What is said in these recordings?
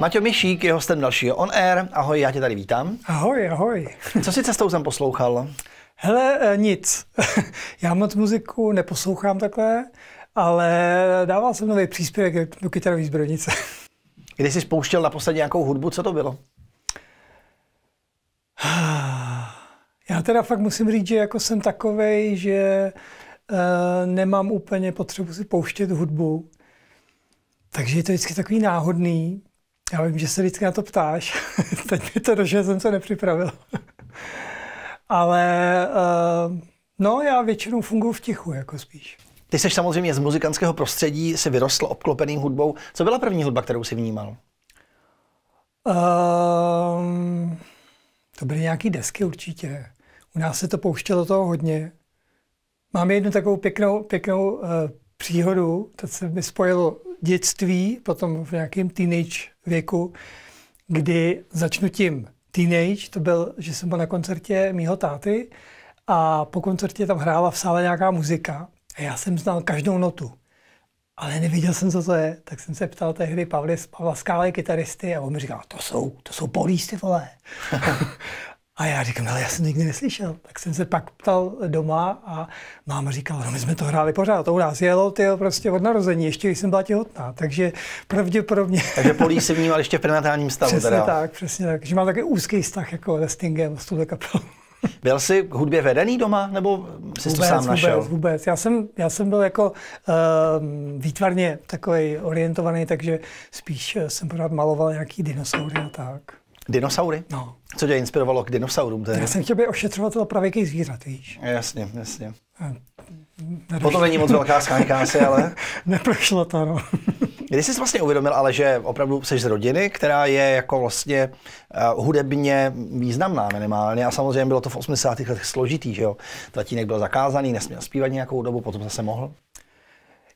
Maťo Mišík je hostem dalšího On Air. Ahoj, já tě tady vítám. Ahoj, ahoj. Co si cestou jsem poslouchal? Hele, eh, nic. já moc muziku neposlouchám takhle, ale dával jsem nový příspěvek do kytarové zbrojnice. Když jsi spouštěl naposledy nějakou hudbu, co to bylo? Já teda fakt musím říct, že jako jsem takovej, že uh, nemám úplně potřebu si pouštět hudbu. Takže je to vždycky takový náhodný. Já vím, že se vždycky na to ptáš. Teď mi to došlo, jsem se nepřipravil. Ale uh, no, já většinou funguji v tichu, jako spíš. Ty jsi samozřejmě z muzikantského prostředí, se vyrostl obklopeným hudbou. Co byla první hudba, kterou jsi vnímal? Um, to byly nějaké desky určitě. U nás se to pouštělo toho hodně. Máme jednu takovou pěknou, pěknou uh, příhodu, to se mi spojilo dětství, potom v nějakém teenage věku, kdy začnu tím teenage, to byl, že jsem byl na koncertě mýho táty a po koncertě tam hrála v sále nějaká muzika a já jsem znal každou notu. Ale neviděl jsem, co to je, tak jsem se ptal tehdy Pavla Skále, kytaristy, a on mi říkal, no, to jsou, to jsou polísty, vole. A já říkám, ale já jsem nikdy neslyšel. Tak jsem se pak ptal doma a máma říkala, no my jsme to hráli pořád, to u nás jelo ty prostě od narození, ještě když jsem byla těhotná, takže pravděpodobně... Takže polí si vnímal ještě v prenatálním stavu. Přesně teda. tak, přesně tak, že mám taky úzký vztah jako s Stingem, s tuhle kapelou. Byl jsi k hudbě vedený doma, nebo jsi vůbec, to sám našel? Vůbec, vůbec. Já jsem, já jsem byl jako uh, výtvarně takový orientovaný, takže spíš eh, jsem pořád maloval nějaký dinosaury a tak. Dinosaury? No. Co tě inspirovalo k dinosaurům? Tedy? Já jsem chtěl být ošetřovatel pravěkých zvířat, víš. No, jasně, jasně. Nedošlo. Potom není moc velká scháňka asi, ale... Neprošlo to, no. Kdy jsi vlastně uvědomil, ale že opravdu jsi z rodiny, která je jako vlastně uh, hudebně významná minimálně a samozřejmě bylo to v 80. letech složitý, že jo? Tatínek byl zakázaný, nesměl zpívat nějakou dobu, potom zase mohl.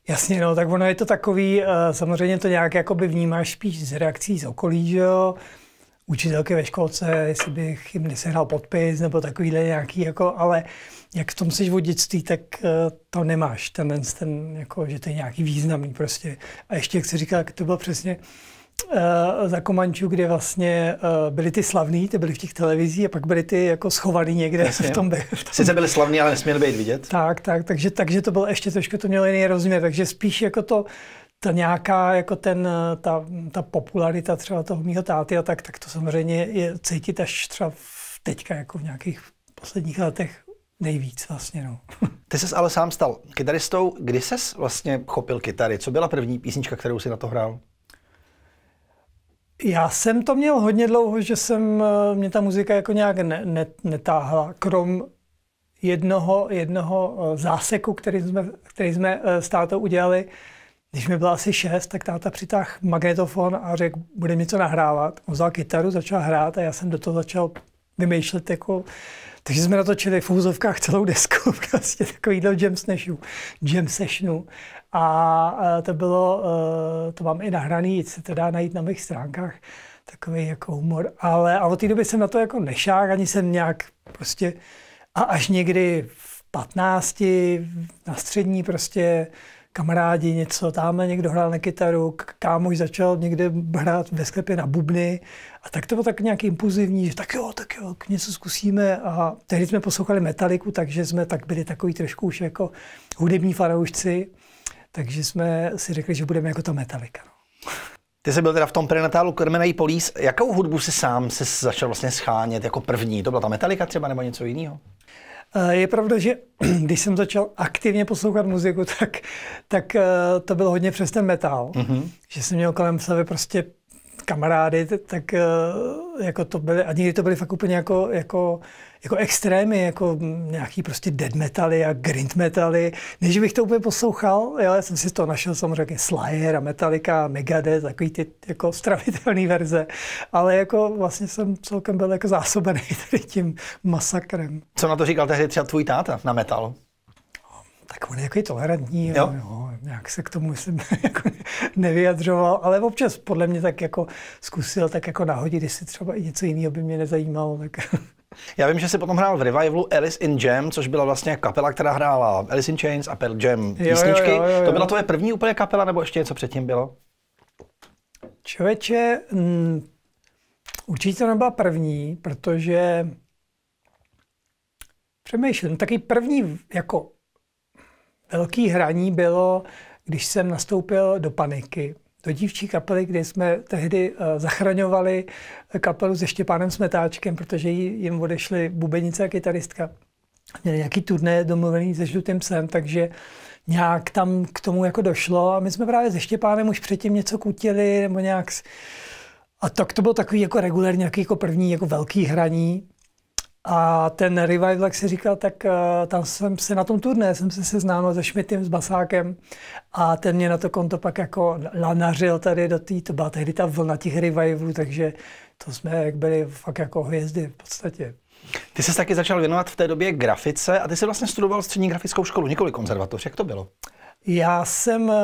Jasně, no, tak ono je to takový, uh, samozřejmě to nějak jakoby vnímáš spíš z reakcí z okolí, že jo? Uh, učitelky ve školce, jestli bych jim nesehnal podpis nebo takovýhle nějaký, jako, ale jak v tom jsi od dětství, tak eh, to nemáš, ten, ten jako, že to je nějaký významný prostě. A ještě, jak jsi říkal, to bylo přesně uh, za Komančů, kde vlastně uh, byly ty slavný, ty byly v těch televizích a pak byly ty jako schovaný někde Jasně. v tom. V tom. Sice byly slavný, ale nesměly být vidět. Tak, tak, takže, takže to bylo ještě trošku, to mělo jiný rozměr, takže spíš jako to, ta nějaká, jako ten, ta, ta popularita třeba toho mýho táty a tak, tak to samozřejmě je cítit až třeba v teďka, jako v nějakých posledních letech nejvíc vlastně, no. Ty ses ale sám stal kytaristou. Kdy ses vlastně chopil kytary? Co byla první písnička, kterou si na to hrál? Já jsem to měl hodně dlouho, že jsem, eh, mě ta muzika jako nějak ne, ne, netáhla, krom jednoho, jednoho eh, záseku, který jsme, který jsme eh, s tátou udělali, když mi byla asi šest, tak táta přitáhl magnetofon a řekl, bude mi to nahrávat. On vzal kytaru, začal hrát a já jsem do toho začal vymýšlet jako... Takže jsme natočili v úzovkách celou desku, prostě takový jam sessionu. Jam sessionu. A to bylo, e, to mám i nahraný, se to dá najít na mých stránkách, takový jako humor. Ale a od té doby jsem na to jako nešák, ani jsem nějak prostě... A až někdy v 15, na střední prostě kamarádi něco, tamhle někdo hrál na kytaru, kámoš začal někde hrát ve sklepě na bubny a tak to bylo tak nějak impulzivní, že tak jo, tak jo, něco zkusíme a tehdy jsme poslouchali Metaliku, takže jsme tak byli takový trošku už jako hudební fanoušci, takže jsme si řekli, že budeme jako ta Metalika. No. Ty jsi byl teda v tom prenatálu Krmenej Polís. Jakou hudbu si sám se začal vlastně schánět jako první? To byla ta metalika třeba nebo něco jiného? Eh, je pravda, že když jsem začal aktivně poslouchat muziku, tak, tak eh, to bylo hodně přes ten metal. Mm-hmm. Že jsem měl kolem sebe prostě kamarády, tak eh, jako to byly, a někdy to byly fakt úplně jako, jako, jako extrémy, jako nějaký prostě dead metaly a grind metaly. Než bych to úplně poslouchal, já jsem si to našel samozřejmě Slayer a Metallica, Megadeth, takový ty jako stravitelné verze, ale jako vlastně jsem celkem byl jako zásobený tady tím masakrem. Co na to říkal tehdy třeba tvůj táta na metal? tak on je takový tolerantní, jo. Jo, nějak se k tomu jsem jako nevyjadřoval, ale občas podle mě tak jako zkusil tak jako nahodit, jestli třeba i něco jiného by mě nezajímalo. Tak. Já vím, že jsi potom hrál v revivalu Alice in Jam, což byla vlastně kapela, která hrála Alice in Chains a Pearl Jam písničky. Jo, jo, jo, jo. To byla tvoje první úplně kapela, nebo ještě něco předtím bylo? Čověče, m, mm, určitě to nebyla první, protože přemýšlím, taky první jako velký hraní bylo, když jsem nastoupil do paniky, do dívčí kapely, kde jsme tehdy eh, zachraňovali kapelu se Štěpánem Smetáčkem, protože jim odešly bubenice a kytaristka. Měli nějaký turné domluvený se Žlutým psem, takže nějak tam k tomu jako došlo a my jsme právě se Štěpánem už předtím něco kutili nebo nějak... A tak to bylo takový jako regulérně, jako první jako velký hraní. A ten revival, jak se říkal, tak eh, tam jsem se na tom turné, jsem se seznámil se Šmitem, s Basákem a ten mě na to konto pak jako lanařil tady do té, to byla tehdy ta vlna těch revivalů, takže to jsme jak byli fakt jako hvězdy v podstatě. Ty jsi taky začal věnovat v té době grafice a ty jsi vlastně studoval střední grafickou školu, nikoli konzervatoř. Jak to bylo? Já jsem eh,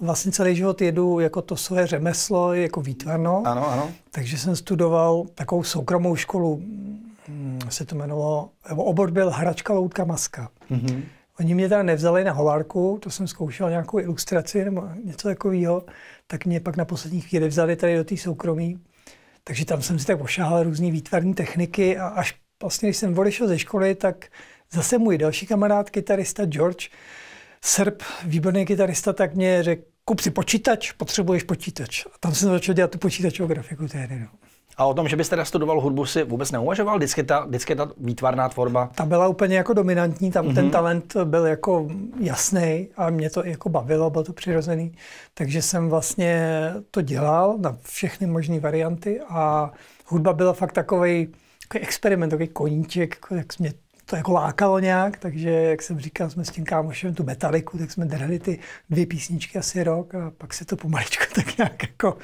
vlastně celý život jedu jako to své řemeslo, jako výtvarno. Ano, ano. Takže jsem studoval takovou soukromou školu Mm, se to jmenovalo, nebo obor byl Hračka, loutka, maska. Mm-hmm. Oni mě teda nevzali na holárku, to jsem zkoušel nějakou ilustraci nebo něco takového, tak mě pak na poslední chvíli vzali tady do té soukromí. Takže tam jsem si tak ošáhal různé výtvarní techniky a až vlastně, když jsem odešel ze školy, tak zase můj další kamarád, kytarista George, Srb, výborný kytarista, tak mě řekl, kup si počítač, potřebuješ počítač. A tam jsem začal dělat tu počítačovou grafiku tehdy. No. A o tom, že byste studoval hudbu, si vůbec neuvažoval? Vždycky ta, vždycky ta výtvarná tvorba? Ta byla úplně jako dominantní, tam mm-hmm. ten mhm. talent byl jako jasný a mě to jako bavilo, bylo to přirozený. Takže jsem vlastně to dělal na všechny možné varianty a hudba byla fakt takový experiment, takový koníček, jak mě to jako lákalo nějak, takže, jak jsem říkal, jsme s tím kámošem tu metaliku, tak jsme drhli ty dvě písničky asi rok a pak se to pomaličko tak nějak jako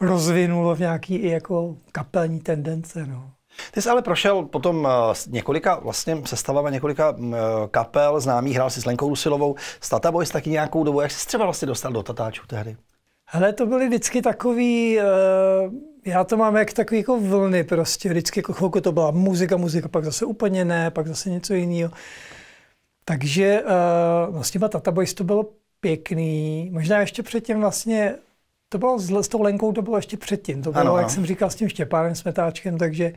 rozvinulo v nějaký i jako kapelní tendence. No. Ty jsi ale prošel potom eh, několika vlastně sestavama několika mm, eh, kapel známých, hrál si s Lenkou Rusilovou, s Tata Boys taky nějakou dobu. Jak jsi třeba vlastně dostal do Tatáčů tehdy? Hele, to byly vždycky takový, uh já to mám jak takový jako vlny prostě. Vždycky jako chvilku to byla muzika, muzika, pak zase úplně ne, pak zase něco jiného. Takže uh, no s těma Tata Boys to bylo pěkný. Možná ještě předtím vlastně, to bylo s, s tou Lenkou, to bylo ještě předtím. To bylo, ano, jak ano. jsem říkal, s tím Štěpánem Smetáčkem, takže,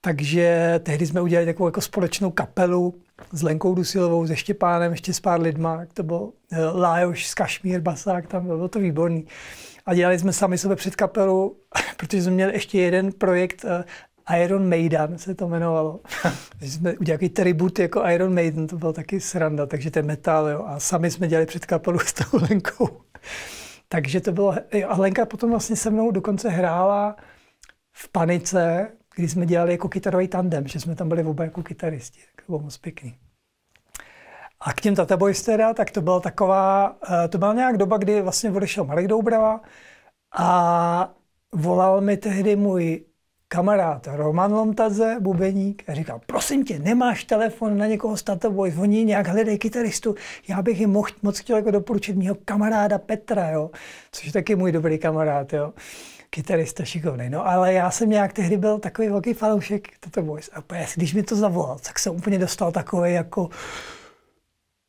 takže tehdy jsme udělali takovou jako společnou kapelu s Lenkou Dusilovou, se Štěpánem, ještě s pár lidma. To byl uh, eh, Lájoš z Kašmír Basák, tam bylo to výborný a dělali jsme sami sebe před kapelu, protože jsme měli ještě jeden projekt eh, Iron Maiden se to jmenovalo. Takže jsme udělali tribut jako Iron Maiden, to bylo taky sranda, takže ten metal, jo. A sami jsme dělali před kapelu s tou Lenkou. takže to bylo, a Lenka potom vlastně se mnou dokonce hrála v panice, kdy jsme dělali jako kytarový tandem, že jsme tam byli oba jako kytaristi, tak bylo moc pěkný. A k těm Tata Boys teda, tak to byla taková, eh, to byla nějak doba, kdy vlastně odešel Marek Doubrava a volal mi tehdy můj kamarád Roman Lomtadze, bubeník, a říkal, prosím tě, nemáš telefon na někoho z Tata Boys, oni nějak hledají kytaristu, já bych jim mohl, moc chtěl jako doporučit mýho kamaráda Petra, jo, což je taky můj dobrý kamarád, jo, kytarista šikovný. No ale já jsem nějak tehdy byl takový velký fanoušek Tata Boys a když mi to zavolal, tak jsem úplně dostal takový jako,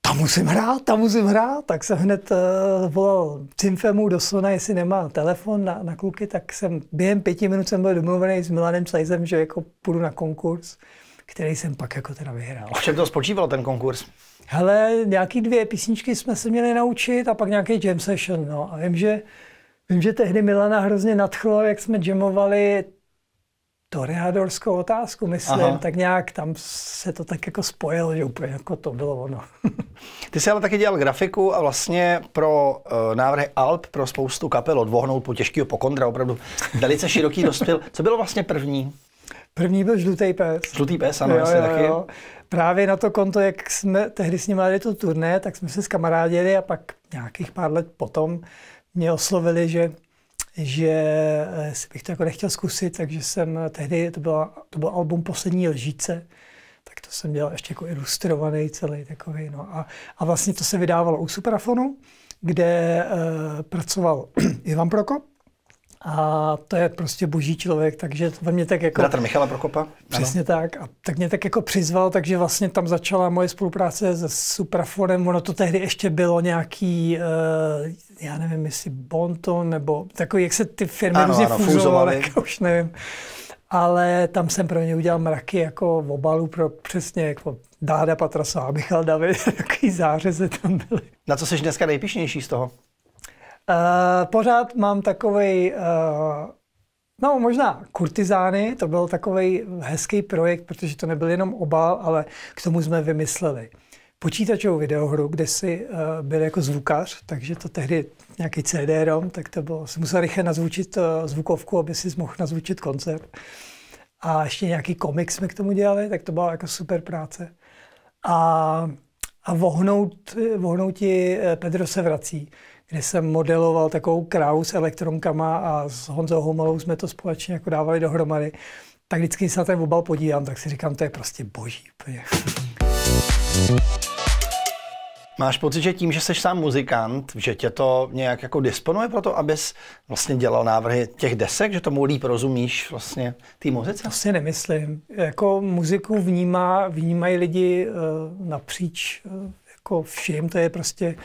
tam musím hrát, tam musím hrát. Tak jsem hned uh, volal Cimfemu do Sona, jestli nemá telefon na, na kluky, tak jsem během pěti minut jsem byl domluvený s Milanem Slejzem, že jako půjdu na konkurs, který jsem pak jako teda vyhrál. V čem to spočíval ten konkurs? Hele, nějaký dvě písničky jsme se měli naučit a pak nějaký jam session, no. A vím, že Vím, že tehdy Milana hrozně nadchlo, jak jsme jamovali toreadorskou otázku, myslím, Aha. tak nějak tam se to tak jako spojilo, že úplně jako to bylo ono. Ty jsi ale taky dělal grafiku a vlastně pro uh, návrhy Alp pro spoustu kapel odvohnout po těžkého pokondra, opravdu velice široký dospěl. Co bylo vlastně první? První byl žlutý pes. Žlutý pes, ano, jo, jo, taky. Jo. Právě na to konto, jak jsme tehdy s ním měli tu turné, tak jsme se s kamarádili a pak nějakých pár let potom mě oslovili, že že eh, si bych to jako nechtěl zkusit, takže jsem eh, tehdy, to, byla, to byl album Poslední lžíce, tak to jsem dělal ještě jako ilustrovaný celý takový. No a, a vlastně to se vydávalo u Suprafonu, kde uh, pracoval Ivan Prokop, a to je prostě boží člověk, takže ve mě tak jako... Bratr Michala Prokopa. Přesně ano. tak. A tak mě tak jako přizval, takže vlastně tam začala moje spolupráce se Suprafonem. Ono to tehdy ještě bylo nějaký, uh, já nevím, jestli Bonton, nebo takový, jak se ty firmy ano, různě ano, fuzovaly, jako už nevím. Ale tam jsem pro ně udělal mraky jako v obalu pro přesně jako Dáda Patrasová, Michal David, takový zářeze tam byly. Na co jsi dneska nejpišnější z toho? Uh, pořád mám takový, uh, eh, no možná kurtizány, to byl takový hezký projekt, protože to nebyl jenom obal, ale k tomu jsme vymysleli počítačovou videohru, kde si uh, byl jako zvukař, takže to tehdy nějaký CD-ROM, tak to bylo, jsem musel rychle nazvučit uh, zvukovku, aby si mohl nazvučit koncert. A ještě nějaký komik jsme k tomu dělali, tak to byla jako super práce. A, a vohnout, vohnout ti Pedro se vrací kde jsem modeloval takovou krávu s elektronkama a s Honzou Homalou jsme to společně jako dávali dohromady, tak vždycky se na ten obal podívám, tak si říkám, to je prostě boží. Máš pocit, že tím, že jsi sám muzikant, že tě to nějak jako disponuje pro to, abys vlastně dělal návrhy těch desek, že tomu líp rozumíš vlastně té muzice? Vlastně nemyslím. Jako muziku vnímá, vnímají lidi eh, napříč eh, jako vším, to je prostě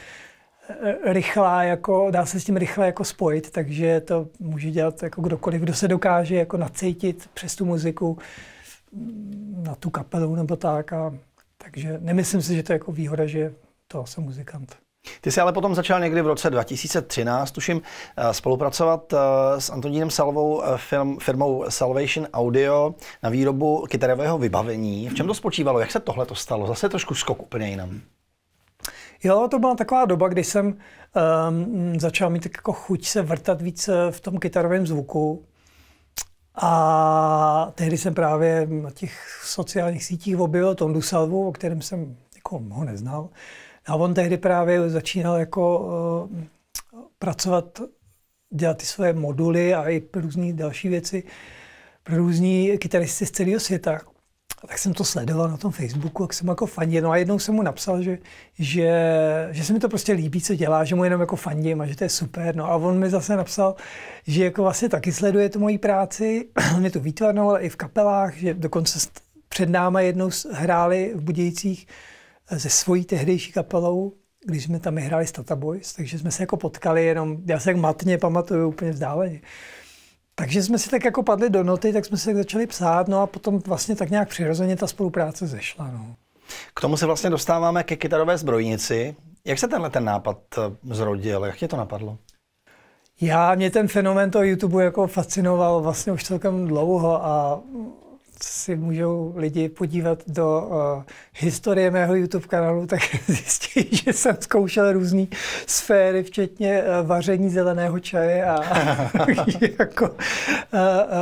E, rychlá, jako, dá se s tím rychle jako spojit, takže to může dělat jako kdokoliv, kdo se dokáže jako nacítit přes tu muziku mm, na tu kapelu nebo tak. A, takže nemyslím si, že to je jako výhoda, že to jsem muzikant. Ty jsi ale potom začal někdy v roce 2013, tuším, e, spolupracovat e, s Antonínem Salvou firm, firmou Salvation Audio na výrobu kytarového vybavení. V čem to spočívalo? Jak se tohle to stalo? Zase trošku skok úplně jinam. Jo, to byla taková doba, kdy jsem um, začal mít tak jako chuť se vrtat víc eh, v tom kytarovém zvuku. A tehdy jsem právě na těch sociálních sítích objevil Tondu Salvu, o kterém jsem jako ho neznal. A on tehdy právě začínal jako uh, pracovat, dělat ty své moduly a i různé další věci pro různí kytaristy z celého světa. A tak jsem to sledoval na tom Facebooku, jak jsem jako fandil. No a jednou jsem mu napsal, že, že, že se mi to prostě líbí, co dělá, že mu jenom jako fandím a že to je super. No a on mi zase napsal, že jako vlastně taky sleduje tu moji práci, mě tu výtvarnou, ale i v kapelách, že dokonce před náma jednou hráli v Budějcích eh, se svojí tehdejší kapelou, když jsme tam hráli s Tata Boys, takže jsme se jako potkali jenom, já se jak matně pamatuju úplně vzdáleně. Takže jsme si tak jako padli do noty, tak jsme si tak začali psát, no a potom vlastně tak nějak přirozeně ta spolupráce zešla. No. K tomu se vlastně dostáváme ke kytarové zbrojnici. Jak se tenhle ten nápad eh, zrodil? Jak tě to napadlo? Já, mě ten fenomen toho YouTube jako fascinoval vlastně už celkem dlouho a si můžou lidi podívat do uh, historie mého YouTube kanálu, tak zjistí, že jsem zkoušel různé sféry, včetně uh, vaření zeleného čaje a jako, uh, uh,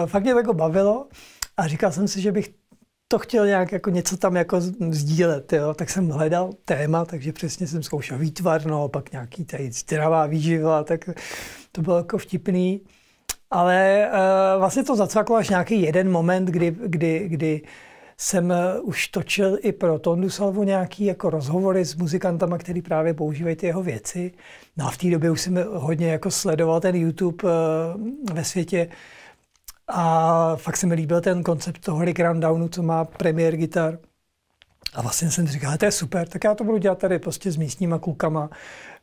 fakt mě to jako bavilo a říkal jsem si, že bych to chtěl nějak jako něco tam jako sdílet, jo. tak jsem hledal téma, takže přesně jsem zkoušel výtvarno, pak nějaký tady zdravá výživa, tak to bylo jako vtipný ale uh, vlastně to zacvaklo až nějaký jeden moment, kdy, kdy, kdy jsem uh, už točil i pro Tondu Salvu nějaký jako rozhovory s muzikantama, který právě používají ty jeho věci. No a v té době už jsem hodně jako sledoval ten YouTube uh, ve světě a fakt se mi líbil ten koncept toho Rick Rundownu, co má premiér gitar. A vlastně jsem říkal, to je super, tak já to budu dělat tady prostě s místníma klukama.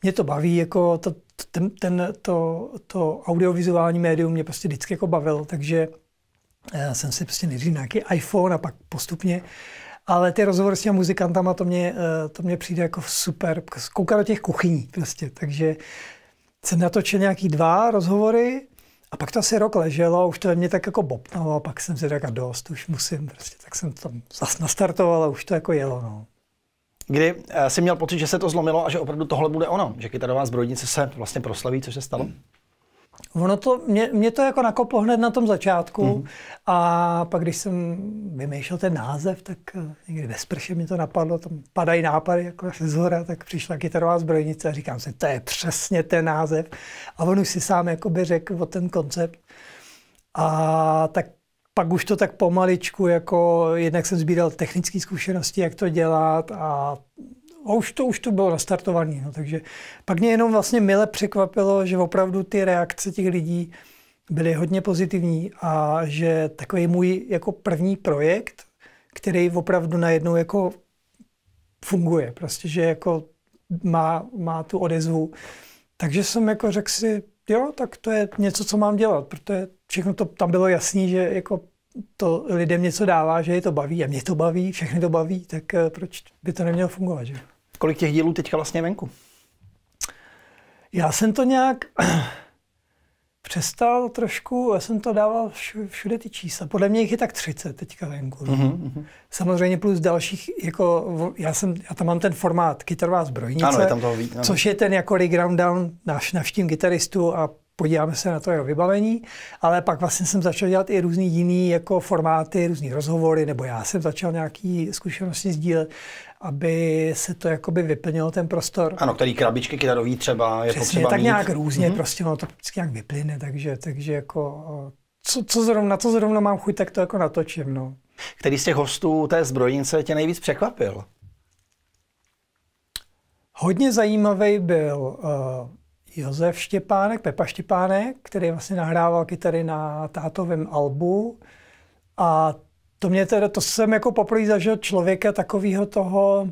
Mě to baví, jako to, ten, ten, to, to audiovizuální médium mě prostě vždycky jako bavilo, takže eh, jsem si prostě nejdřív nějaký iPhone a pak postupně ale ty rozhovory s těmi muzikantama, to mě, eh, to mě přijde jako super. Koukat do těch kuchyní prostě, takže jsem natočil nějaký dva rozhovory a pak to asi rok leželo a už to ve mně tak jako bopnalo a pak jsem si řekl, dost, už musím prostě. Tak jsem tam zas nastartoval a už to jako jelo. No. Kdy eh, jsi měl pocit, že se to zlomilo a že opravdu tohle bude ono, že kytarová zbrojnice se vlastně proslaví, co se stalo? Hmm. Ono to, mě, mě to jako nakoplo hned na tom začátku mm-hmm. a pak, když jsem vymýšlel ten název, tak eh, někdy ve sprše mi to napadlo, tam padají nápady jako z zhora, tak přišla kytarová zbrojnice a říkám si, to je přesně ten název. A on už si sám jakoby řekl o ten koncept. A tak pak už to tak pomaličku, jako jednak jsem sbíral technické zkušenosti, jak to dělat a a už to, už to bylo nastartované. No, takže pak mě jenom vlastně mile překvapilo, že opravdu ty reakce těch lidí byly hodně pozitivní a že takový můj jako první projekt, který opravdu najednou jako funguje, prostě, že jako má, má tu odezvu. Takže jsem jako řekl si, jo, tak to je něco, co mám dělat, protože všechno to tam bylo jasný, že jako to lidem něco dává, že je to baví a mě to baví, všechny to baví, tak eh, proč by to nemělo fungovat, že? kolik těch dílů teďka vlastně venku? Já jsem to nějak přestal trošku, já jsem to dával všude ty čísla. Podle mě jich je tak 30 teďka venku. Mm-hmm. Samozřejmě plus dalších, jako já, jsem, já tam mám ten formát kytarová zbrojnice, ano, je tam toho ví, ano. což je ten jako ground down, náš navštím kytaristu a podíváme se na to jeho vybavení, ale pak vlastně jsem začal dělat i různý jiný jako formáty, různý rozhovory, nebo já jsem začal nějaký zkušenosti sdílet aby se to jakoby vyplnilo ten prostor. Ano, který krabičky kytarový třeba je Přesně, potřeba tak mít. nějak různě, mm-hmm. prostě ono to vždycky nějak vyplyne, takže, takže jako, co, co zrovna, co zrovna mám chuť, tak to jako natočím, no. Který z těch hostů té zbrojnice tě nejvíc překvapil? Hodně zajímavý byl uh, Josef Štěpánek, Pepa Štěpánek, který vlastně nahrával kytary na tátovém albu a to mě teda, to jsem jako poprvé zažil člověka takového toho,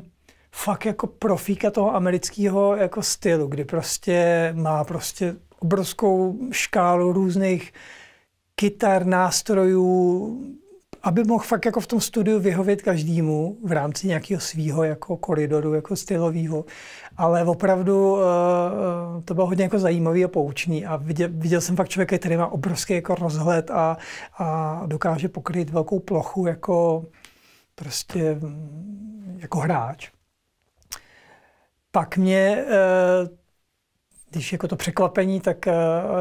fakt jako profíka toho amerického jako stylu, kdy prostě má prostě obrovskou škálu různých kytar, nástrojů, aby mohl fakt jako v tom studiu vyhovět každému v rámci nějakého svého jako koridoru, jako stylového ale opravdu eh, eh, to bylo hodně jako zajímavý a poučný a viděl, viděl jsem fakt člověka, který má obrovský jako rozhled a, a dokáže pokryt velkou plochu jako prostě mm, jako hráč. Pak mě eh, když jako to překvapení, tak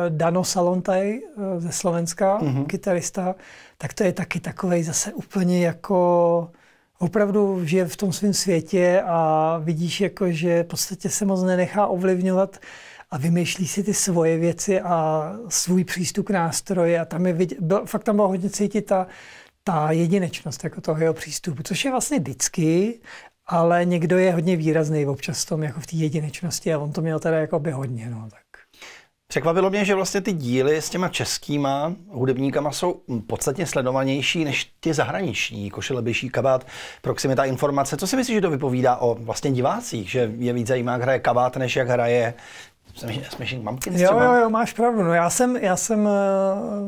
Dano Salontaj ze Slovenska, mm-hmm. kytarista, tak to je taky takový zase úplně jako opravdu žije v tom svém světě a vidíš, jako, že v podstatě se moc nenechá ovlivňovat a vymýšlí si ty svoje věci a svůj přístup k nástroji a tam je vidět, byl, fakt tam byla hodně cítit ta, ta jedinečnost jako toho jeho přístupu, což je vlastně vždycky, ale někdo je hodně výrazný občas v tom, jako v té jedinečnosti a on to měl teda jako by hodně. No, tak. Překvapilo mě, že vlastně ty díly s těma českýma hudebníkama jsou podstatně sledovanější než ty zahraniční, košile, jako běží, kabát, proximita, informace. Co si myslíš, že to vypovídá o vlastně divácích, že je víc zajímá, jak hraje kabát, než jak hraje Smashing Pumpkins jo, jo, jo, máš pravdu. No já jsem, já jsem eh,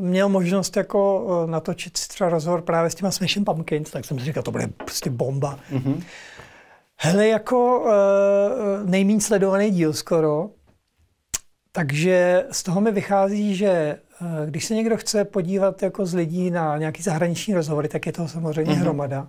měl možnost jako eh, natočit třeba rozhovor právě s těma Smashing Pumpkins, tak jsem si říkal, to bude prostě bomba. Mm-hmm. Hele, jako eh, nejméně sledovaný díl skoro, takže z toho mi vychází, že eh, když se někdo chce podívat jako z lidí na nějaký zahraniční rozhovory, tak je toho samozřejmě mm-hmm. hromada.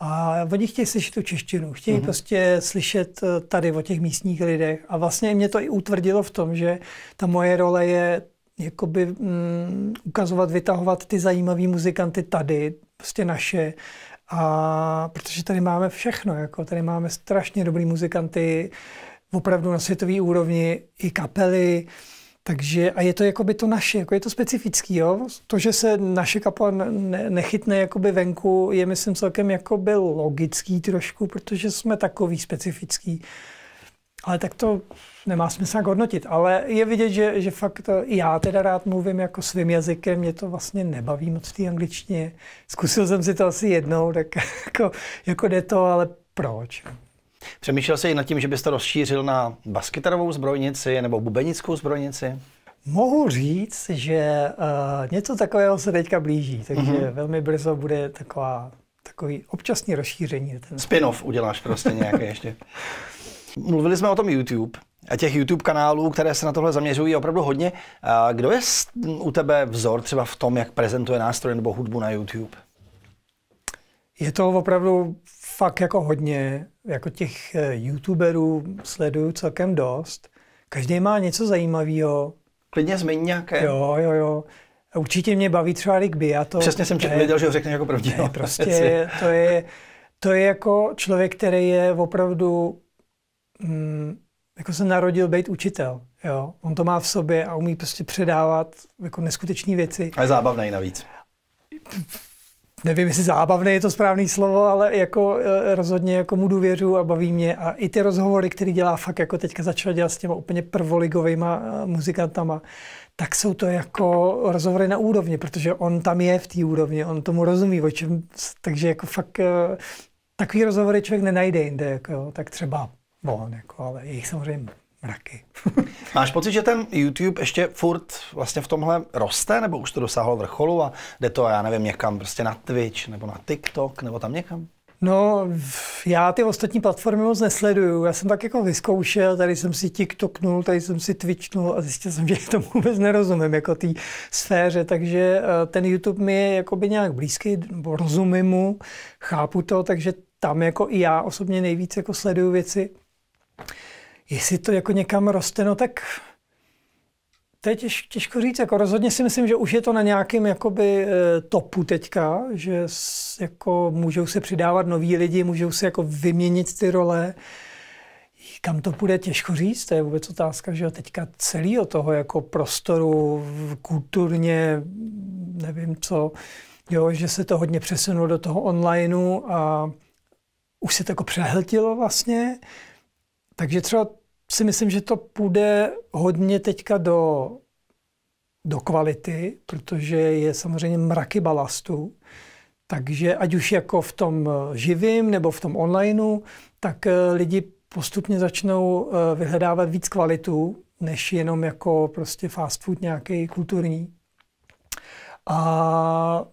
A oni chtějí slyšet tu češtinu, chtějí mm-hmm. prostě slyšet eh, tady o těch místních lidech. A vlastně mě to i utvrdilo v tom, že ta moje role je jakoby mm, ukazovat, vytahovat ty zajímavé muzikanty tady, prostě naše. A protože tady máme všechno, jako tady máme strašně dobrý muzikanty, opravdu na světové úrovni i kapely, takže a je to jako by to naše, jako je to specifický, jo? To, že se naše kapela ne, nechytne jakoby venku, je myslím celkem byl logický trošku, protože jsme takový specifický. Ale tak to nemá smysl jak hodnotit. Ale je vidět, že, že fakt já teda rád mluvím jako svým jazykem, mě to vlastně nebaví moc v té angličtině. Zkusil jsem si to asi jednou, tak jako, jako jde to, ale proč? Přemýšlel jsi nad tím, že bys to rozšířil na basketarovou zbrojnici nebo bubenickou zbrojnici? Mohu říct, že uh, něco takového se teďka blíží, takže mm-hmm. velmi brzo bude taková, takový občasný rozšíření. Ten... Spin-off uděláš prostě nějaké ještě. Mluvili jsme o tom YouTube a těch YouTube kanálů, které se na tohle zaměřují opravdu hodně. A kdo je u tebe vzor třeba v tom, jak prezentuje nástroje nebo hudbu na YouTube? Je to opravdu fakt jako hodně, jako těch eh, youtuberů sleduju celkem dost. Každý má něco zajímavého. Klidně zmiň nějaké. Jo, jo, jo. Určitě mě baví třeba Rick to Přesně jsem četl, věděl, že ho řekne jako první. Ne, prostě to je, to je jako člověk, který je opravdu, mm, jako se narodil být učitel. Jo. On to má v sobě a umí prostě předávat jako neskutečné věci. A je zábavný navíc nevím, jestli zábavné je to správné slovo, ale jako e, rozhodně jako mu důvěřu a baví mě. A i ty rozhovory, které dělá fakt jako teďka začal dělat s těma úplně prvoligovými e, muzikantama, tak jsou to jako rozhovory na úrovni, protože on tam je v té úrovni, on tomu rozumí, o čem, takže jako fakt e, takový rozhovory člověk nenajde jinde, jako, tak třeba on, jako, ale jich samozřejmě mraky. Máš pocit, že ten YouTube ještě furt vlastně v tomhle roste, nebo už to dosáhlo vrcholu a jde to, já nevím, někam prostě na Twitch, nebo na TikTok, nebo tam někam? No, já ty ostatní platformy moc nesleduju. Já jsem tak jako vyzkoušel, tady jsem si TikToknul, tady jsem si Twitchnul a zjistil jsem, že tomu vůbec nerozumím, jako té sféře, takže eh, ten YouTube mi je jakoby nějak blízký, rozumím mu, chápu to, takže tam jako i já osobně nejvíc jako sleduju věci, Jestli to jako někam roste, no tak to je těž, těžko říct. Jako rozhodně si myslím, že už je to na nějakém jakoby, eh, topu teďka, že s, jako, můžou se přidávat noví lidi, můžou se jako vyměnit ty role. Kam to půjde, těžko říct, to je vůbec otázka, že teďka celý o toho jako prostoru kulturně, nevím co, jo, že se to hodně přesunulo do toho onlineu a už se to jako přehltilo vlastně. Takže třeba si myslím, že to půjde hodně teďka do, do kvality, protože je samozřejmě mraky balastu. Takže ať už jako v tom eh, živým nebo v tom onlineu, tak eh, lidi postupně začnou eh, vyhledávat víc kvalitu, než jenom jako prostě fast food nějaký kulturní. A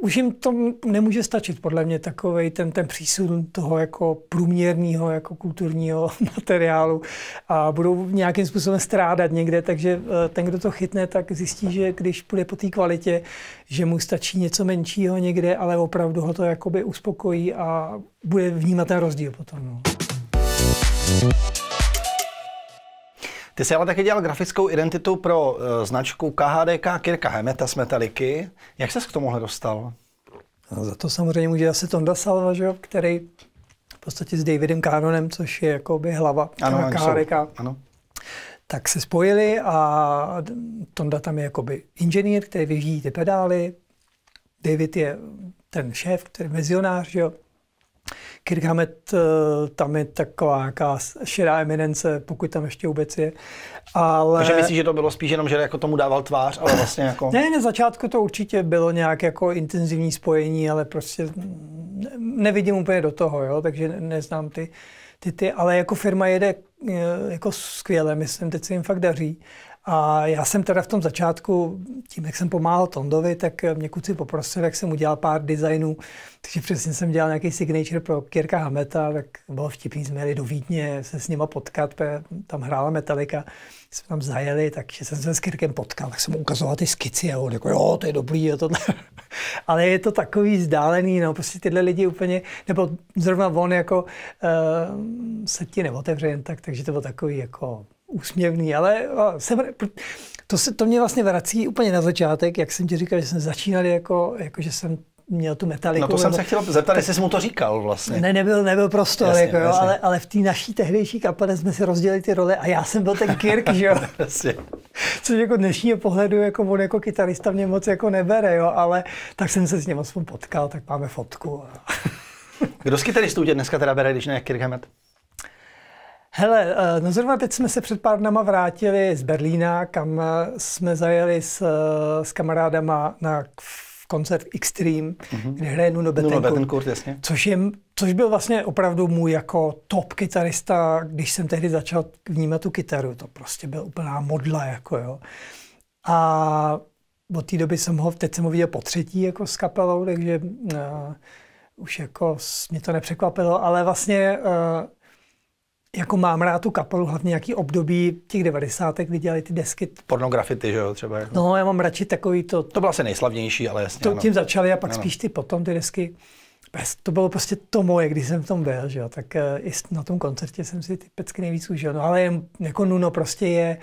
už jim to nemůže stačit, podle mě, takový ten, ten přísun toho jako průměrného jako kulturního materiálu a budou nějakým způsobem strádat někde, takže eh, ten, kdo to chytne, tak zjistí, že když půjde po té kvalitě, že mu stačí něco menšího někde, ale opravdu ho to jakoby uspokojí a bude vnímat ten rozdíl potom. No. Ty jsi ale taky dělal grafickou identitu pro eh, značku KHDK Kirka Hemeta Smetaliky. Jak ses k tomuhle dostal? No, za to samozřejmě může asi Tonda Salva, že který v podstatě s Davidem Kanonem, což je jakoby hlava ano, KHDK. Ano. Tak se spojili a Tonda tam je jakoby inženýr, který vyvíjí ty pedály. David je ten šéf, který je vizionář, že jo. Hammett, eh, tam je taková jaká šedá eminence, pokud tam ještě vůbec je. Ale... Takže myslíš, že to bylo spíš jenom, že jako tomu dával tvář, ale vlastně jako... ne, na začátku to určitě bylo nějak jako intenzivní spojení, ale prostě nevidím úplně do toho, jo, takže neznám ty, ty, ty ale jako firma jede eh, jako skvěle, myslím, teď se jim fakt daří a já jsem teda v tom začátku, tím, jak jsem pomáhal Tondovi, tak mě kuci poprosil, jak jsem udělal pár designů. Takže přesně jsem dělal nějaký signature pro Kirka Hameta, tak bylo vtipný, jsme jeli do Vídně se s nima potkat, tam hrála Metallica, jsme tam zajeli, takže jsem se s Kirkem potkal, tak jsem mu ukazoval ty skici a on jako, jo, to je dobrý a tohle. Ale je to takový vzdálený, no, prostě tyhle lidi úplně, nebo zrovna on jako uh, se ti neotevře jen tak, takže to bylo takový jako úsměvný, ale jsem, to, se, to mě vlastně vrací úplně na začátek, jak jsem ti říkal, že jsem začínal jako, jako že jsem měl tu metaliku. No to jsem se chtěl zeptat, jestli jsi mu to říkal vlastně. Ne, nebyl, nebyl prostor, jasně, jako, jo, jasně. ale, ale v té naší tehdejší kapele jsme si rozdělili ty role a já jsem byl ten Kirk, že jo. Což jako dnešního pohledu, jako on jako kytarista mě moc jako nebere, jo, ale tak jsem se s ním aspoň potkal, tak máme fotku. Kdo z kytaristů tě dneska teda bere, když ne Kirk Hammett? Hele, eh, no zrovna teď jsme se před pár dnama vrátili z Berlína, kam eh, jsme zajeli s, eh, s kamarádama na koncert Xtreme, mm-hmm. kde hraje Nuno Betancourt, Nuno Betancourt jasně. Což, je, což byl vlastně opravdu můj jako top kytarista, když jsem tehdy začal vnímat tu kytaru. To prostě byl úplná modla. Jako jo. A od té doby jsem ho, teď jsem ho viděl po třetí jako s kapelou, takže uh, už jako mě to nepřekvapilo, ale vlastně uh, jako mám rád tu kapelu, hlavně nějaký období těch 90. kdy dělali ty desky. Pornografity, že jo, třeba. Jako. No, já mám radši takový to. To byla asi nejslavnější, ale jasně. To ano. tím začali a pak ano. spíš ty potom ty desky. To bylo prostě to moje, když jsem v tom byl, že jo. Tak eh, i na tom koncertě jsem si ty pecky nejvíc užil. No, ale jen, jako Nuno prostě je,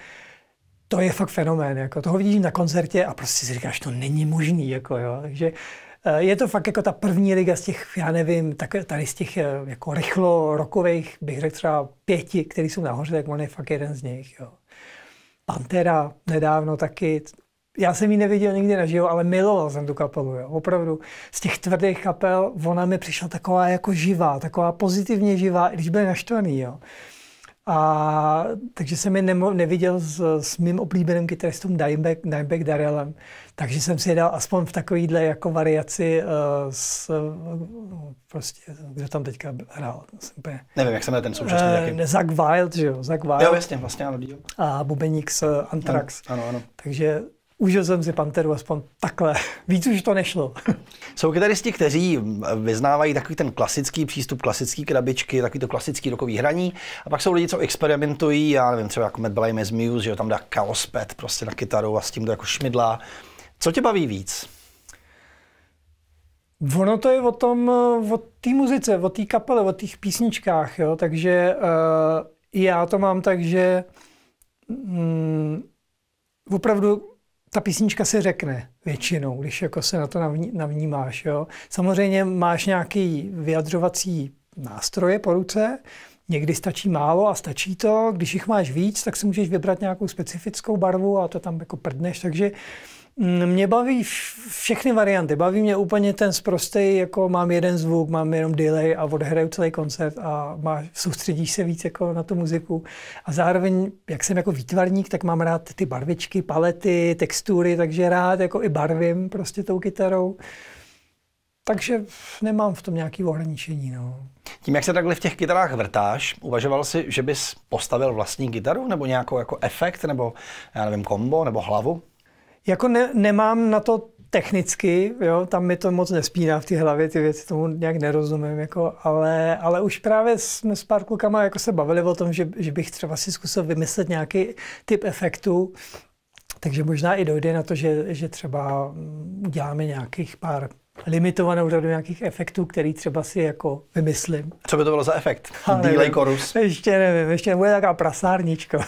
to je fakt fenomén, jako toho vidíš na koncertě a prostě si říkáš, to není možný, jako jo. Takže Eh, je to fakt jako ta první liga z těch, já nevím, tak, tady z těch eh, jako rychlo rokových, bych řekl třeba pěti, který jsou nahoře, tak on je fakt jeden z nich. Jo. Pantera nedávno taky, já jsem ji neviděl nikdy naživo, ale miloval jsem tu kapelu, jo. opravdu. Z těch tvrdých kapel ona mi přišla taková jako živá, taková pozitivně živá, i když byl naštvaný. Jo. A, takže jsem je nemo, neviděl s, s mým oblíbeným kytaristům Dimebag, Dimebag Darrellem. Takže jsem si je dal aspoň v takovýhle jako variaci uh, s, uh, prostě, kdo tam teďka hrál. Nevím, jak se jmenuje ten současný. Uh, eh, jaký... Zach Wild, že jo? Zach Wild. Jo, jasně, vlastně, ano, díl. A bubeník eh, z Anthrax. Ano, ano, ano. Takže užil jsem si Panteru aspoň takhle. Víc už to nešlo. Jsou kytaristi, kteří vyznávají takový ten klasický přístup, klasický krabičky, takový to klasický rokový hraní. A pak jsou lidi, co experimentují, já nevím, třeba jako Matt Blame is Muse, že jo, tam dá chaos pad prostě na kytaru a s tím to jako šmidlá. Co tě baví víc? Ono to je o tom, eh, o té muzice, o té kapele, o těch písničkách, jo? takže uh, já to mám tak, že mm, opravdu ta písnička se řekne většinou, když jako se na to navnímáš. Jo? Samozřejmě máš nějaký vyjadřovací nástroje po ruce, někdy stačí málo a stačí to, když jich máš víc, tak si můžeš vybrat nějakou specifickou barvu a to tam jako prdneš, takže uh, Mm, mě baví všechny varianty. Baví mě úplně ten zprostý, jako mám jeden zvuk, mám jenom delay a odhraju celý koncert a má, soustředíš se víc jako na tu muziku. A zároveň, jak jsem jako výtvarník, tak mám rád ty barvičky, palety, textury, takže rád jako i barvím prostě tou kytarou. Takže nemám v tom nějaký ohraničení. No. Tím, jak se takhle v těch kytarách vrtáš, uvažoval jsi, že bys postavil vlastní kytaru nebo nějakou jako efekt, nebo já nevím, kombo, nebo hlavu? Jako ne, nemám na to technicky, jo, tam mi to moc nespíná v té hlavě, ty věci tomu nějak nerozumím, jako, ale, ale už právě jsme s pár klukama jako se bavili o tom, že, že bych třeba si zkusil vymyslet nějaký typ efektu, takže možná i dojde na to, že, že třeba mm, uděláme nějakých pár limitovanou řadu nějakých efektů, který třeba si jako vymyslím. Co by to bylo za efekt? Delay chorus? Ještě nevím, ještě nebude taková prasárnička.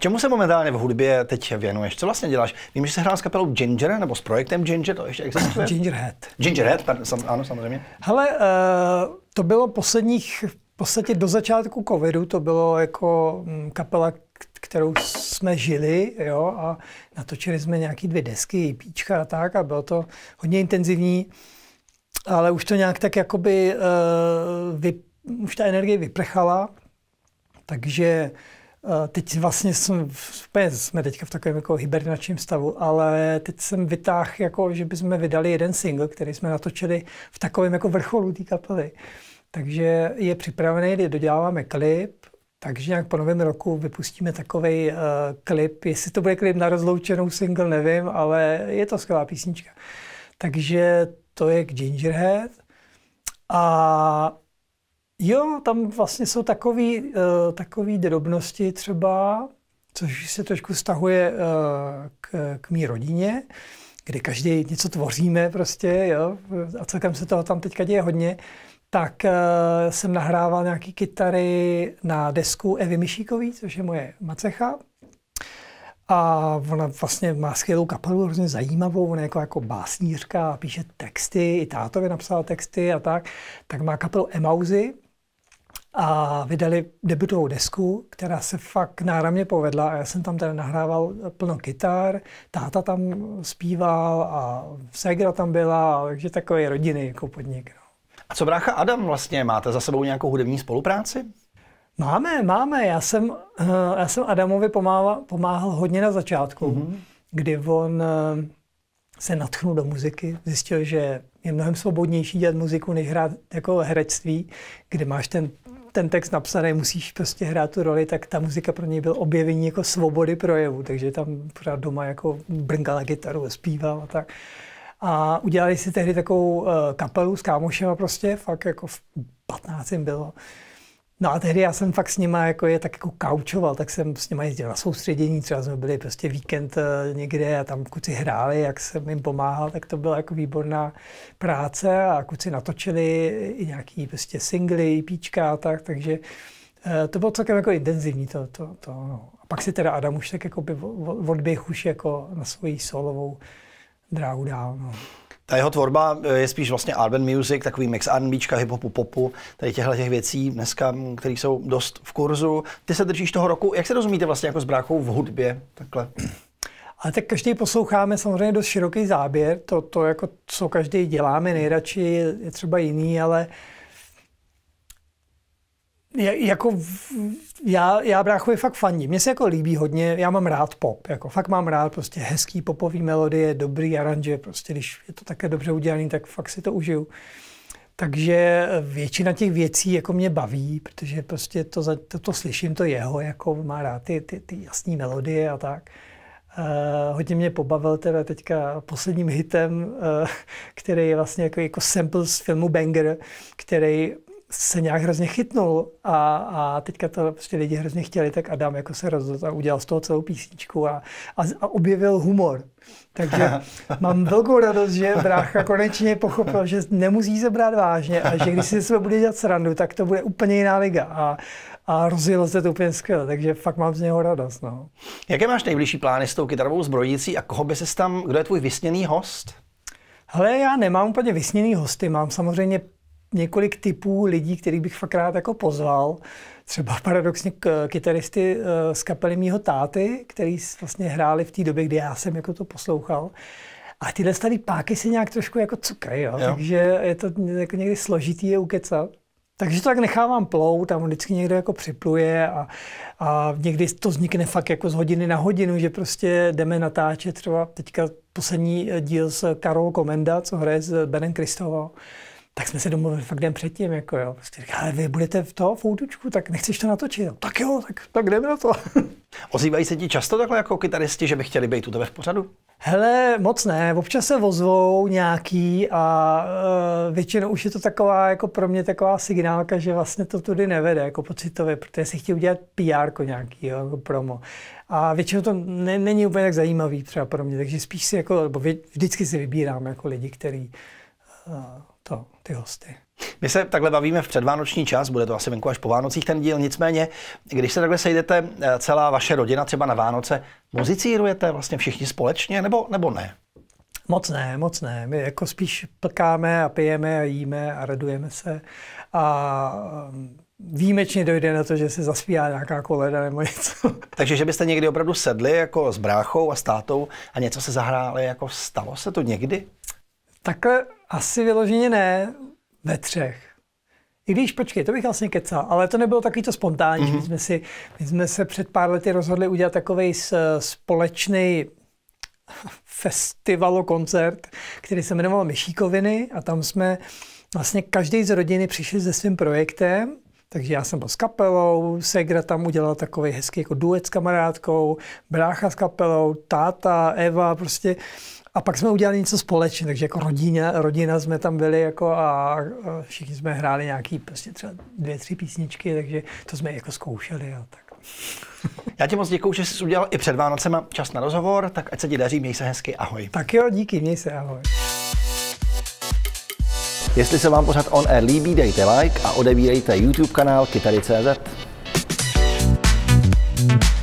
Čemu se momentálně v hudbě teď věnuješ? Co vlastně děláš? Vím, že jsi hrál s kapelou Ginger nebo s projektem Ginger, to ještě existuje? Gingerhead. Gingerhead, pardon, sam, ano, samozřejmě. Hele, uh, to bylo posledních, v podstatě do začátku covidu, to bylo jako mm, kapela, kterou jsme žili, jo, a natočili jsme nějaký dvě desky, e píčka a tak, a bylo to hodně intenzivní, ale už to nějak tak jakoby, uh, eh, vy, už ta energie vyprchala, takže Eh, teď vlastně jsme, úplně jsme teďka v takovém jako hibernačním stavu, ale teď jsem vytáhl, jako, že bychom vydali jeden single, který jsme natočili v takovém jako vrcholu té kapely. Takže je připravený, kdy doděláváme klip, takže nějak po novém roku vypustíme takový uh, eh, klip. Jestli to bude klip na rozloučenou single, nevím, ale je to skvělá písnička. Takže to je k Gingerhead. A Jo, tam vlastně jsou takové uh, eh, takový drobnosti třeba, což se trošku stahuje uh, k, k mý rodině, kde každý něco tvoříme prostě, jo, a celkem se toho tam teďka děje hodně, tak uh, jsem nahrával nějaké kytary na desku Evy Mišíkový, což je moje macecha. A ona vlastně má skvělou kapelu, hrozně zajímavou, ona je jako, jako básnířka, píše texty, i tátovi napsala texty a tak. Tak má kapelu Emauzy, a vydali debutovou desku, která se fakt náramně povedla a já jsem tam teda nahrával plno kytar, táta tam zpíval a ségra tam byla, takže takové rodiny jako podnik. No. A co brácha Adam vlastně, máte za sebou nějakou hudební spolupráci? Máme, máme. Já jsem, eh, já jsem Adamovi pomáhal, pomáhal hodně na začátku, mm-hmm. kdy on eh, se natchnul do muziky, zjistil, že je mnohem svobodnější dělat muziku, než hrát jako herectví, kde máš ten ten text napsaný, musíš prostě hrát tu roli, tak ta muzika pro něj byl objevení jako svobody projevu, takže tam pořád doma jako brnkal na kytaru, zpíval a tak. A udělali si tehdy takovou eh, kapelu s a prostě, fakt jako v 15 bylo. No a tehdy já jsem fakt s nima jako je tak jako kaučoval, tak jsem s nima jezdil na soustředění, třeba jsme byli prostě víkend eh, někde a tam kuci hráli, jak jsem jim pomáhal, tak to byla jako výborná práce a kuci natočili i nějaký prostě singly, e píčka, a tak, takže eh, to bylo celkem jako intenzivní. To, to, to, no. A pak si teda Adam už tak jako odběh už jako na svoji solovou dráhu dál. No ta jeho tvorba eh, je spíš vlastně urban music, takový mix R&Bčka, hip-hopu, popu, tady těchto těch věcí dneska, mm, které jsou dost v kurzu. Ty se držíš toho roku, jak se rozumíte vlastně jako s bráchou v hudbě, takhle? Ale tak každý posloucháme samozřejmě dost široký záběr, to, to jako co každý děláme nejradši je, je třeba jiný, ale je, jako v, já, já bráchovi fakt fandím. Mně se jako líbí hodně, já mám rád pop, jako fakt mám rád prostě hezký popový melodie, dobrý aranže, prostě když je to také dobře udělaný, tak fakt si to užiju. Takže eh, většina těch věcí jako mě baví, protože prostě to, to, to slyším, to jeho, jako má rád ty, ty, ty jasné melodie a tak. Uh, hodně mě pobavil teda teďka posledním hitem, uh, který je vlastně jako, jako sample z filmu Banger, který se nějak hrozně chytnul a, a teďka to prostě lidi hrozně chtěli, tak Adam jako se rozhodl a udělal z toho celou písničku a, a, a objevil humor. Takže mám velkou radost, že brácha konečně pochopil, že nemusí se brát vážně a že když si se bude dělat srandu, tak to bude úplně jiná liga a, a rozjelo se to úplně skvěle, takže fakt mám z něho radost. No. Jaké máš nejbližší plány s tou kytarovou zbrojicí a koho by ses tam, kdo je tvůj vysněný host? Hele, já nemám úplně vysněný hosty, mám samozřejmě několik typů lidí, kterých bych fakt rád jako pozval. Třeba paradoxně k, kytaristy eh, z kapely mýho táty, který vlastně hráli v té době, kdy já jsem jako to poslouchal. A tyhle starý páky se nějak trošku jako cukry, jo? jo. takže je to jako někdy složitý je ukecat. Takže to tak nechávám plout a vždycky někdo jako připluje a, a někdy to vznikne fakt jako z hodiny na hodinu, že prostě jdeme natáčet třeba teďka poslední eh, díl s Karol Komenda, co hraje s Benem Kristovou tak jsme se domluvili fakt den předtím, jako jo. Prostě říká, ale vy budete v toho foutučku, tak nechceš to natočit. No, tak jo, tak, tak jdeme na to. Ozývají se ti často takhle jako kytaristi, že by chtěli být u tebe v pořadu? Hele, moc ne. Občas se vozvou nějaký a e, většinou už je to taková, jako pro mě taková signálka, že vlastně to tudy nevede, jako pocitově, protože si chtějí udělat PR nějaký, jo, jako promo. A většinou to ne, není úplně tak zajímavý třeba pro mě, takže spíš si jako, nebo vždycky si vybírám jako lidi, který e, to, ty hosty. My se takhle bavíme v předvánoční čas, bude to asi venku až po Vánocích ten díl, nicméně, když se takhle sejdete eh, celá vaše rodina třeba na Vánoce, muzicírujete vlastně všichni společně nebo, nebo ne? Moc ne, moc ne. My jako spíš plkáme a pijeme a jíme a radujeme se a mm, výjimečně dojde na to, že se zaspívá nějaká koleda nebo něco. Takže, že byste někdy opravdu sedli jako s bráchou a státou a něco se zahráli, jako stalo se to někdy? Takhle asi vyloženě ne ve třech. I když, počkej, to bych vlastně kecal, ale to nebylo takový to spontánní. Mm-hmm. My, jsme si, my jsme se před pár lety rozhodli udělat takový společný festivalo koncert, který se jmenoval Myšíkoviny a tam jsme vlastně každý z rodiny přišli se svým projektem, takže já jsem byl s kapelou, Segra tam udělal takový hezký jako duet s kamarádkou, brácha s kapelou, táta, Eva, prostě a pak jsme udělali něco společně, takže jako rodina, rodina jsme tam byli jako a, všichni jsme hráli nějaký prostě třeba dvě, tři písničky, takže to jsme jako zkoušeli a tak. Já ti moc děkuji, že jsi udělal i před Vánocema čas na rozhovor, tak ať se ti daří, měj se hezky, ahoj. Tak jo, díky, měj se, ahoj. Jestli se vám pořád On Air líbí, dejte like a odebírejte YouTube kanál Kytary.cz. thank you